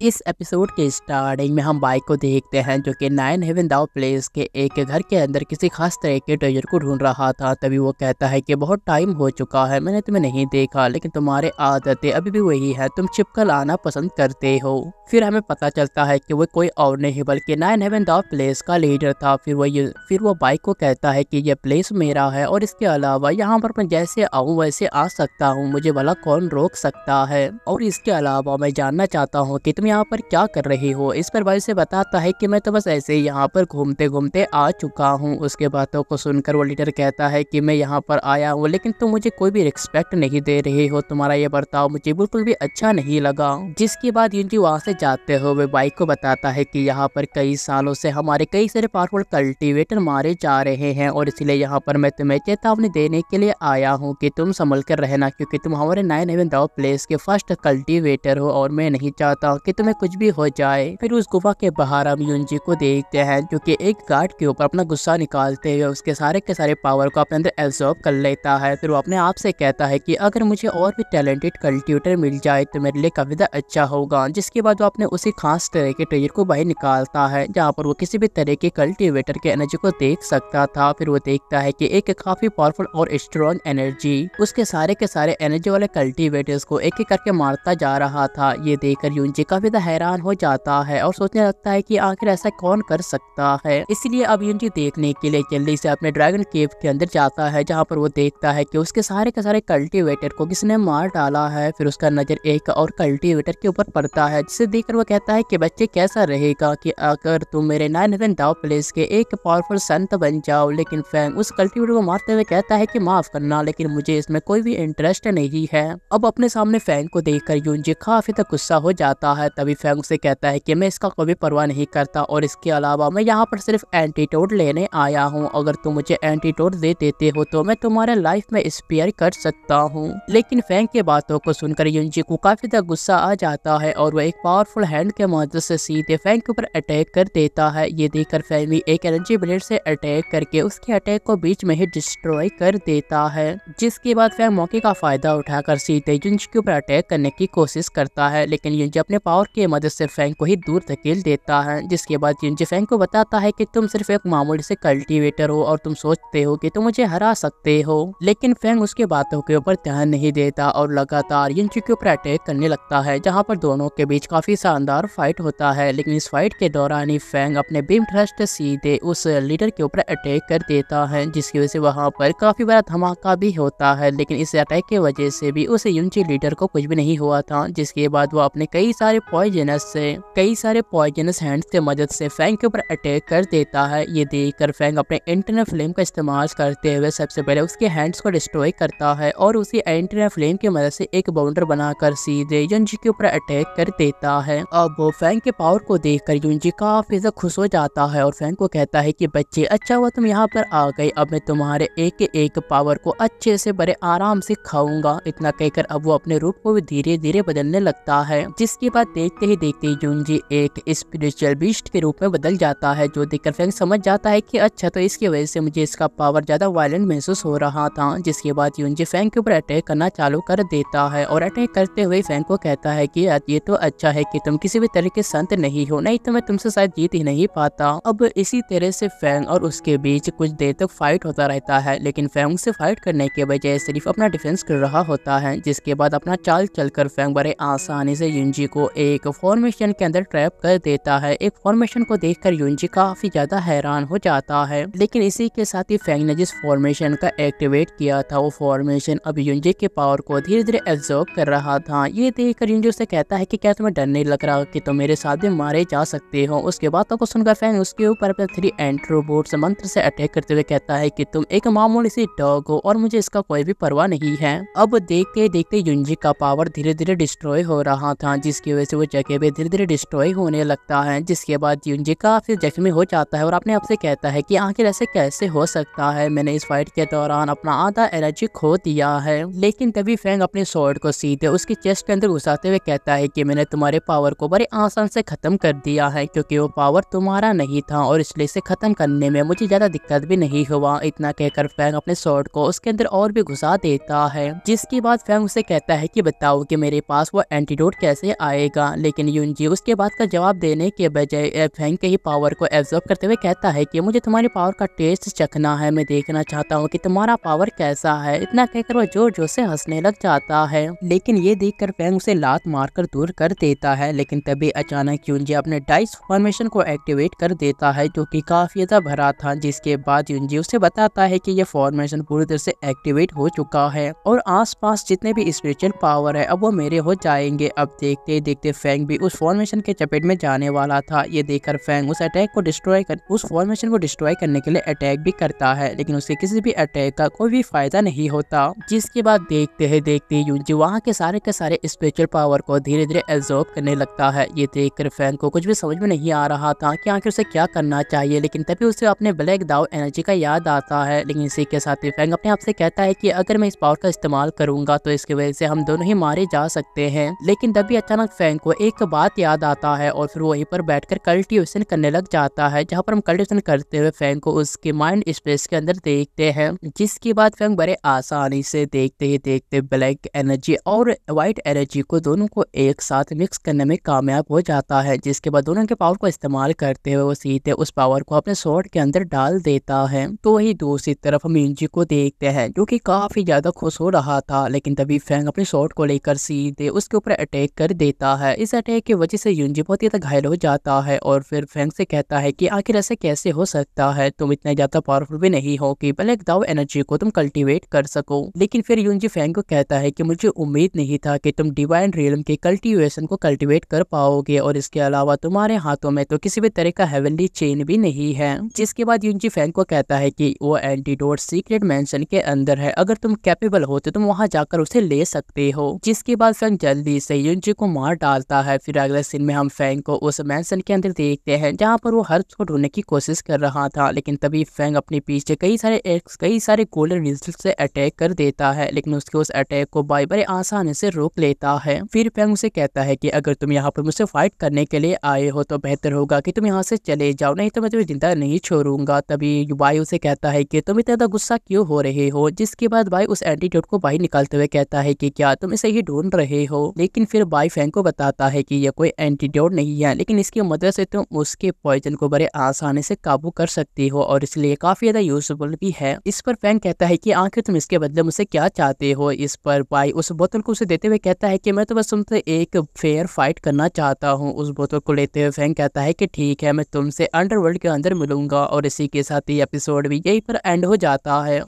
इस एपिसोड के स्टार्टिंग में हम बाइक को देखते हैं जो कि नाइन हेवन दाव प्लेस के एक घर के अंदर किसी खास तरह के ट्रेजर को ढूंढ रहा था तभी वो कहता है कि बहुत टाइम हो चुका है मैंने तुम्हें नहीं देखा लेकिन तुम्हारे आदतें अभी भी वही है तुम छिपकल आना पसंद करते हो फिर हमें पता चलता है कि वो कोई और नहीं बल्कि नाइन हेवन दाव प्लेस का लीडर था फिर वो ये फिर वो बाइक को कहता है की यह प्लेस मेरा है और इसके अलावा यहाँ पर मैं जैसे आऊँ वैसे आ सकता हूँ मुझे भला कौन रोक सकता है और इसके अलावा मैं जानना चाहता हूँ की यहाँ पर क्या कर रहे हो इस पर भाई से बताता है कि मैं तो बस ऐसे ही यहाँ पर घूमते घूमते आ चुका हूँ उसके बातों को सुनकर वो लीडर कहता है कि मैं यहाँ पर आया हूँ लेकिन तुम मुझे कोई भी रिस्पेक्ट नहीं दे रहे हो तुम्हारा ये बर्ताव मुझे बिल्कुल भी अच्छा नहीं लगा जिसके बाद यूनजी वहाँ से जाते हुए बाइक को बताता है की यहाँ पर कई सालों से हमारे कई सारे पावरफुल कल्टीवेटर मारे जा रहे हैं और इसलिए यहाँ पर मैं तुम्हें चेतावनी देने के लिए आया हूँ की तुम संभल कर रहना क्यूँकी तुम हमारे नाइन नए प्लेस के फर्स्ट कल्टीवेटर हो और मैं नहीं चाहता हूँ कि में कुछ भी हो जाए फिर उस गुफा के बाहर हम यून जी को देखते हैं जो कि एक गार्ड के ऊपर अपना गुस्सा निकालते हुए उसके सारे के सारे पावर को अपने अंदर एब्जॉर्ब कर लेता है फिर वो अपने आप से कहता है की अगर मुझे और भी टैलेंटेड कल्टिवेटर मिल जाए तो मेरे लिए कविता अच्छा होगा जिसके बाद वो अपने उसी खास तरह के ट्रेजर को बाहर निकालता है जहाँ पर वो किसी भी तरह के कल्टिवेटर के एनर्जी को देख सकता था फिर वो देखता है की एक काफी पावरफुल और स्ट्रॉन्ग एनर्जी उसके सारे के सारे एनर्जी वाले कल्टिवेटर्स को एक एक करके मारता जा रहा था ये देखकर यूनजी काफी ज़्यादा तो हैरान हो जाता है और सोचने लगता है कि आखिर ऐसा कौन कर सकता है इसलिए अब यूनजी देखने के लिए जल्दी से अपने ड्रैगन केव के अंदर जाता है जहाँ पर वो देखता है की उसके सारे के सारे कल्टिवेटर को किसने मार डाला है फिर उसका नजर एक और कल्टीवेटर के ऊपर पड़ता है जिसे देख वो कहता है की बच्चे कैसा रहेगा की अगर तुम मेरे नाइन हेवन प्लेस के एक पावरफुल संत बन जाओ लेकिन फैंग उस कल्टीवेटर को मारते हुए कहता है कि माफ करना लेकिन मुझे इसमें कोई भी इंटरेस्ट नहीं है अब अपने सामने फैंग को देखकर यूनजी काफी तक तो गुस्सा हो जाता है तभी फेंग से कहता है कि मैं इसका कभी परवाह नहीं करता और इसके अलावा मैं यहाँ पर सिर्फ एंटीटोड लेने आया हूँ अगर तुम मुझे एंटीटोड दे देते हो तो मैं तुम्हारे लाइफ में स्पेयर कर सकता हूँ लेकिन फेंग के बातों को सुनकर युनजी को काफी ज्यादा गुस्सा आ जाता है और वह एक पावरफुल हैंड के मदद से सीधे फेंग के ऊपर अटैक कर देता है ये देखकर फैमी भी एक एनर्जी ब्लेड से अटैक करके उसके अटैक को बीच में ही डिस्ट्रॉय कर देता है जिसके बाद फैंग मौके का फायदा उठाकर सीधे युंज के ऊपर अटैक करने की कोशिश करता है लेकिन युंज अपने पावर रॉड की मदद से फैंग को ही दूर धकेल देता है जिसके बाद जिनजी फैंग को बताता है कि तुम सिर्फ एक मामूली से कल्टीवेटर हो और तुम सोचते हो कि तुम मुझे हरा सकते हो लेकिन फैंग उसके बातों के ऊपर ध्यान नहीं देता और लगातार यिंची के ऊपर अटैक करने लगता है जहाँ पर दोनों के बीच काफी शानदार फाइट होता है लेकिन इस फाइट के दौरान ही फैंग अपने बीम ट्रस्ट सीधे उस लीडर के ऊपर अटैक कर देता है जिसकी वजह से वहाँ पर काफी बड़ा धमाका भी होता है लेकिन इस अटैक की वजह से भी उस यूनची लीडर को कुछ भी नहीं हुआ था जिसके बाद वो अपने कई सारे पॉइजनस से कई सारे पॉइजनस हैंड्स के मदद से फैंग के ऊपर अटैक कर देता है ये देखकर फैंग अपने इंटरनल फ्लेम का इस्तेमाल करते हुए सबसे पहले उसके हैंड्स को डिस्ट्रॉय करता है और उसी इंटरनल फ्लेम की मदद से एक बाउंडर बनाकर सीधे यूनजी के ऊपर अटैक कर देता है अब वो फैंग के पावर को देख कर यूनजी काफी ज्यादा खुश हो जाता है और फैंग को कहता है की बच्चे अच्छा हुआ तुम यहाँ पर आ गए अब मैं तुम्हारे एक एक पावर को अच्छे से बड़े आराम से खाऊंगा इतना कहकर अब वो अपने रूप को भी धीरे धीरे बदलने लगता है जिसके बाद देखते ही देखते ही जूनजी एक स्पिरिचुअल बीस्ट के रूप में बदल जाता है जो देखकर फ्रैंक समझ जाता है कि अच्छा तो इसकी वजह से मुझे इसका पावर ज़्यादा वायलेंट महसूस हो रहा था जिसके बाद यूनजी फ्रैंक के ऊपर अटैक करना चालू कर देता है और अटैक करते हुए फ्रैंक को कहता है कि ये तो अच्छा है कि तुम किसी भी तरह के संत नहीं हो नहीं तो मैं तुमसे शायद जीत ही नहीं पाता अब इसी तरह से फैंग और उसके बीच कुछ देर तक फाइट होता रहता है लेकिन फैंग से फाइट करने के बजाय सिर्फ अपना डिफेंस कर रहा होता है जिसके बाद अपना चाल चलकर फैंग बड़े आसानी से यूनजी को एक फॉर्मेशन के अंदर ट्रैप कर देता है एक फॉर्मेशन को देखकर यूनजी काफी ज्यादा हैरान हो जाता है लेकिन इसी के साथ ही फैंग ने जिस फॉर्मेशन का एक्टिवेट किया था वो फॉर्मेशन अब यूनजी के पावर को धीरे धीरे एब्जॉर्ब कर रहा था ये देख कर यूनजी उसे कहता है की क्या तुम्हें डर नहीं लग रहा की तुम मेरे साथ में मारे जा सकते हो उसके बाद तो सुनकर फैंग उसके ऊपर थ्री एंट्रोबोट मंत्र से अटैक करते हुए कहता है की तुम एक मामूली सी डॉग हो और मुझे इसका कोई भी परवाह नहीं है अब देखते देखते यूनजी का पावर धीरे धीरे डिस्ट्रॉय हो रहा था जिसकी वजह से से वो जगह भी धीरे धीरे डिस्ट्रॉय होने लगता है जिसके बाद यूनजी काफ़ी जख्मी हो जाता है और अपने आप से कहता है कि आखिर ऐसे कैसे हो सकता है मैंने इस फाइट के दौरान अपना आधा एनर्जी खो दिया है लेकिन तभी फैंग अपने शॉर्ट को सीधे उसके चेस्ट के अंदर घुसाते हुए कहता है की मैंने तुम्हारे पावर को बड़े आसान से ख़त्म कर दिया है क्योंकि वो पावर तुम्हारा नहीं था और इसलिए इसे ख़त्म करने में मुझे ज़्यादा दिक्कत भी नहीं हुआ इतना कहकर फैंग अपने शॉर्ट को उसके अंदर और भी घुसा देता है जिसके बाद फैंग उसे कहता है कि बताओ कि मेरे पास वो एंटीडोट कैसे आएगा था लेकिन यूनजी उसके बाद का जवाब देने के बजाय फैंग के ही पावर को एब्जॉर्ब करते हुए कहता है कि मुझे तुम्हारी पावर का टेस्ट चखना है मैं देखना चाहता हूँ कि तुम्हारा पावर कैसा है इतना कहकर वह जोर जोर से हंसने लग जाता है लेकिन ये देख फैंग उसे लात कर दूर कर देता है लेकिन तभी अचानक यूनजी अपने डाइस फॉर्मेशन को एक्टिवेट कर देता है जो की काफ़ी ज़्यादा भरा था जिसके बाद यूनजी उसे बताता है की यह फॉर्मेशन पूरी तरह से एक्टिवेट हो चुका है और पास जितने भी स्पिरिचुअल पावर है अब वो मेरे हो जाएंगे अब देखते देखते फैंग भी उस फॉर्मेशन के चपेट में जाने वाला था ये देखकर फैंग उस अटैक को डिस्ट्रॉय कर उस फॉर्मेशन को डिस्ट्रॉय करने के लिए अटैक भी करता है लेकिन उससे किसी भी अटैक का कोई भी फायदा नहीं होता जिसके बाद देखते है देखते यूनजी वहाँ के सारे के सारे स्पेशल पावर को धीरे धीरे एब्जॉर्ब करने लगता है ये देख फैंग को कुछ भी समझ में नहीं आ रहा था की आखिर उसे क्या करना चाहिए लेकिन तभी उसे अपने ब्लैक दाव एनर्जी का याद आता है लेकिन इसी के साथ ही फैंग अपने आप से कहता है की अगर मैं इस पावर का इस्तेमाल करूंगा तो इसके वजह से हम दोनों ही मारे जा सकते हैं लेकिन तभी अचानक फैंग को एक बात याद आता है और फिर वहीं पर बैठकर कल्टिवेशन करने लग जाता है जहाँ पर हम कल्टिवेशन करते हुए फैंग को उसके माइंड स्पेस के अंदर देखते हैं जिसके बाद फैंग बड़े आसानी से देखते ही देखते ब्लैक एनर्जी और वाइट एनर्जी को दोनों को एक साथ मिक्स करने में कामयाब हो जाता है जिसके बाद दोनों के पावर को इस्तेमाल करते हुए वो सीधे उस पावर को अपने शॉर्ट के अंदर डाल देता है तो वही दूसरी तरफ हम इंजी को देखते हैं जो की काफी ज्यादा खुश हो रहा था लेकिन तभी फैंग अपने शॉर्ट को लेकर सीधे उसके ऊपर अटैक कर देता है इस अटैक की वजह से यूनजी बहुत ज़्यादा घायल हो जाता है और फिर फेंग से कहता है कि आखिर ऐसे कैसे हो सकता है तुम इतना ज़्यादा पावरफुल भी नहीं हो कि ब्लैक दाव एनर्जी को तुम कल्टीवेट कर सको लेकिन फिर यूनजी फेंग को कहता है कि मुझे उम्मीद नहीं था कि तुम डिवाइन रियलम के कल्टिवेशन को कल्टिवेट कर पाओगे और इसके अलावा तुम्हारे हाथों में तो किसी भी तरह का हेवनली चेन भी नहीं है जिसके बाद यूनजी फेंग को कहता है की वो एंटीडोट सीक्रेट मैंशन के अंदर है अगर तुम कैपेबल हो तो तुम वहाँ जाकर उसे ले सकते हो जिसके बाद फेंग जल्दी से यूनजी को मार डाल मिलता है फिर अगले सीन में हम फैंग को उस मैंसन के अंदर देखते हैं जहाँ पर वो हर्ब्स को ढूंढने की कोशिश कर रहा था लेकिन तभी फैंग अपने पीछे कई सारे एक्स कई सारे गोल्डन डिजिटल से अटैक कर देता है लेकिन उसके उस अटैक को बाई बड़े आसानी से रोक लेता है फिर फैंग उसे कहता है की अगर तुम यहाँ पर मुझसे फाइट करने के लिए आए हो तो बेहतर होगा की तुम यहाँ से चले जाओ नहीं तो मैं तुम्हें जिंदा नहीं छोड़ूंगा तभी बाई उसे कहता है की तुम इतना गुस्सा क्यों हो रहे हो जिसके बाद बाई उस एंटीट्यूड को बाहर निकालते हुए कहता है की क्या तुम इसे ही ढूंढ रहे हो लेकिन फिर बाई फैंग को बताता पता है कि यह कोई एंटीडोड नहीं है लेकिन इसकी मदद से तुम उसके पॉइजन को बड़े आसानी से काबू कर सकती हो और इसलिए काफी ज्यादा यूजफुल भी है इस पर फैंक कहता है कि आखिर तुम इसके बदले मुझसे क्या चाहते हो इस पर पाई उस बोतल को उसे देते हुए कहता है कि मैं तो बस तुमसे एक फेयर फाइट करना चाहता हूँ उस बोतल को लेते हुए फैंक कहता है कि ठीक है मैं तुमसे अंडरवर्ल्ड के अंदर मिलूंगा और इसी के साथ ही एपिसोड भी यही पर एंड हो जाता है